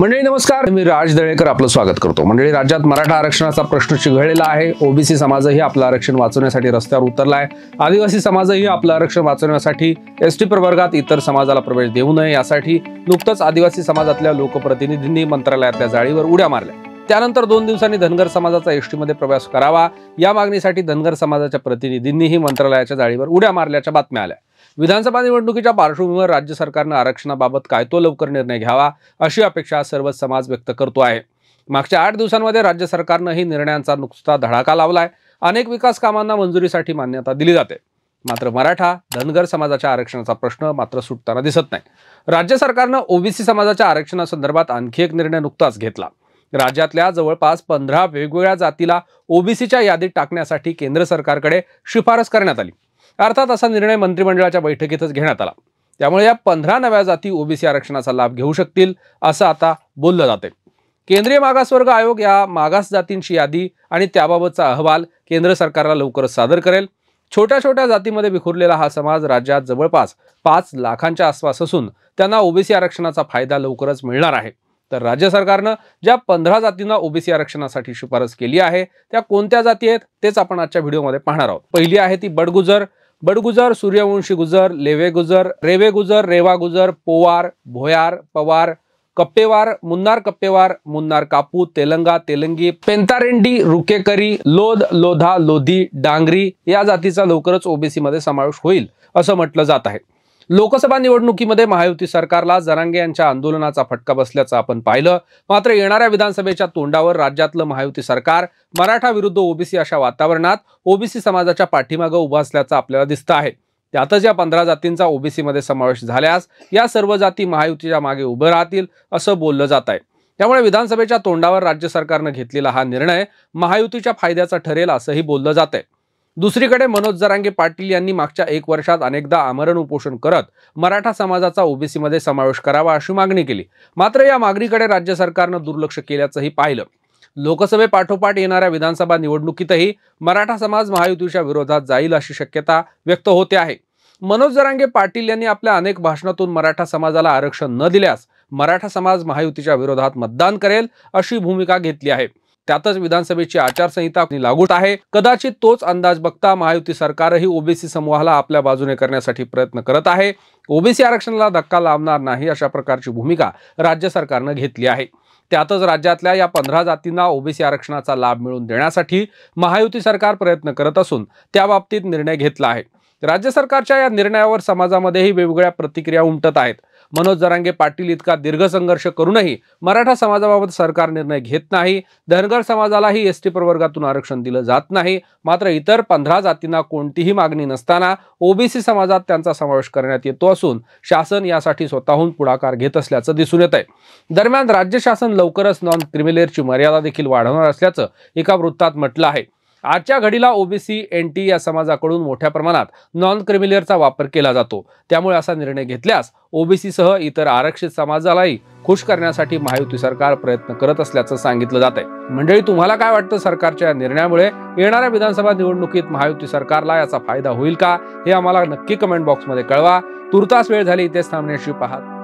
मंडळी नमस्कार मी राज दळेकर आपलं स्वागत करतो मंडळी राज्यात मराठा आरक्षणाचा प्रश्न चिघळलेला आहे ओबीसी समाजही आपलं आरक्षण वाचवण्यासाठी रस्त्यावर उतरला आहे आदिवासी समाजही आपलं आरक्षण वाचवण्यासाठी एस टी प्रवर्गात इतर समाजाला प्रवेश देऊ नये यासाठी नुकतंच आदिवासी समाजातल्या लोकप्रतिनिधींनी मंत्रालयातल्या जाळीवर उड्या मारल्या त्यानंतर दोन दिवसांनी धनगर समाजाचा एसटीमध्ये प्रवास करावा या मागणीसाठी धनगर समाजाच्या प्रतिनिधींनीही मंत्रालयाच्या जाळीवर उड्या मारल्याच्या बातम्या आल्या विधानसभा निवडणुकीच्या पार्श्वभूमीवर राज्य सरकारनं आरक्षणाबाबत काय तो लवकर निर्णय घ्यावा अशी अपेक्षा सर्वच समाज व्यक्त करतो आहे मागच्या आठ दिवसांमध्ये राज्य सरकारनं ही निर्णयांचा नुकता धडाका लावलाय अनेक विकास कामांना मंजुरीसाठी मान्यता दिली जाते मात्र मराठा धनगर समाजाच्या आरक्षणाचा प्रश्न मात्र सुटताना दिसत नाही राज्य सरकारनं ओबीसी समाजाच्या आरक्षणासंदर्भात आणखी एक निर्णय नुकताच घेतला राज्यातल्या जवळपास पंधरा वेगवेगळ्या जातीला ओबीसीच्या यादीत टाकण्यासाठी केंद्र सरकारकडे शिफारस करण्यात आली अर्थात असा निर्णय मंत्रिमंडळाच्या बैठकीतच घेण्यात आला त्यामुळे या पंधरा नव्या जाती ओबीसी आरक्षणाचा लाभ घेऊ शकतील असं आता बोललं जाते केंद्रीय मागासवर्ग आयोग या मागास जातींची यादी आणि त्याबाबतचा अहवाल केंद्र सरकारला लवकरच सादर करेल छोट्या छोट्या जातीमध्ये विखुरलेला हा समाज राज्यात जवळपास पाच लाखांच्या आसपास असून त्यांना ओबीसी आरक्षणाचा फायदा लवकरच मिळणार आहे तर राज्य सरकारनं ज्या पंधरा जातींना ओबीसी आरक्षणासाठी शिफारस केली आहे त्या कोणत्या जाती आहेत तेच आपण आजच्या व्हिडिओमध्ये पाहणार आहोत पहिली आहे ती बडगुजर बडगुजर सूर्यवंशी गुजर लेवे गुजर रेवे गुजर रेवा गुजर पोवार भोयार पवार कप्पेवार मुन्नार कप्पेवार मुन्नार कापू तेलंगा तेलंगी पेंतारेंडी रुकेकरी लोध लोधा लोधी डांगरी या जातीचा लवकरच ओबीसी मध्ये समावेश होईल असं म्हटलं जात आहे लोकसभा निवडणुकीमध्ये महायुती सरकारला जरांगे यांच्या आंदोलनाचा फटका बसल्याचं आपण पाहिलं मात्र येणाऱ्या विधानसभेच्या तोंडावर राज्यातलं महायुती सरकार मराठा विरुद्ध ओबीसी अशा वातावरणात ओबीसी समाजाच्या पाठीमागं उभं असल्याचं आपल्याला दिसतं आहे त्यातच या पंधरा जातींचा ओबीसीमध्ये समावेश झाल्यास या सर्व जाती महायुतीच्या मागे उभं राहतील असं बोललं जात आहे त्यामुळे विधानसभेच्या तोंडावर राज्य सरकारनं घेतलेला हा निर्णय महायुतीच्या फायद्याचा ठरेल असंही बोललं जात आहे दुसरीकडे मनोज जरांगे पाटील यांनी मागच्या एक वर्षात अनेकदा आमरण उपोषण करत मराठा समाजाचा ओबीसीमध्ये समावेश करावा अशी मागणी केली मात्र या मागणीकडे राज्य सरकारनं दुर्लक्ष केल्याचंही पाहिलं लोकसभेपाठोपाठ येणाऱ्या विधानसभा निवडणुकीतही मराठा समाज महायुतीच्या विरोधात जाईल अशी शक्यता व्यक्त होते आहे मनोज जरांगे पाटील यांनी आपल्या अनेक भाषणातून मराठा समाजाला आरक्षण न दिल्यास मराठा समाज महायुतीच्या विरोधात मतदान करेल अशी भूमिका घेतली आहे त्यातच विधानसभेची आचारसंहिता लागू आहे कदाचित तोच अंदाज बघता महायुती सरकारही ओबीसी समूहाला आपल्या बाजूने करण्यासाठी प्रयत्न करत आहे ओबीसी आरक्षणाला धक्का लावणार नाही अशा प्रकारची भूमिका राज्य सरकारनं घेतली आहे त्यातच राज्यातल्या या पंधरा जातींना ओबीसी आरक्षणाचा लाभ मिळवून देण्यासाठी महायुती सरकार प्रयत्न करत असून त्याबाबतीत निर्णय घेतला आहे राज्य सरकारच्या या निर्णयावर समाजामध्येही वेगवेगळ्या प्रतिक्रिया उमटत आहेत मनोज जरांगे पाटील इतका दीर्घ संघर्ष करूनही मराठा समाजाबाबत सरकार निर्णय घेत नाही धनगर समाजालाही एस टी प्रवर्गातून आरक्षण दिलं जात नाही मात्र इतर पंधरा जातींना कोणतीही मागणी नसताना ओबीसी समाजात त्यांचा समावेश करण्यात येतो असून शासन यासाठी स्वतःहून पुढाकार घेत असल्याचं दिसून येत आहे दरम्यान राज्य शासन लवकरच नॉन क्रिमिलेअरची मर्यादा देखील वाढवणार असल्याचं एका वृत्तात म्हटलं आहे आजच्या घडीला ओबीसी एन टी या समाजाकडून मोठ्या प्रमाणात नॉन क्रिमिलियरचा वापर केला जातो त्यामुळे असा निर्णय घेतल्यास ओबीसीसह इतर आरक्षित समाजालाही खुश करण्यासाठी महायुती सरकार प्रयत्न करत असल्याचं सांगितलं जात आहे मंडळी तुम्हाला काय वाटतं सरकारच्या या निर्णयामुळे येणाऱ्या विधानसभा निवडणुकीत महायुती सरकारला याचा फायदा होईल का हे आम्हाला नक्की कमेंट बॉक्समध्ये कळवा तुर्तास वेळ झाली इथेच थांबण्याशी पाहत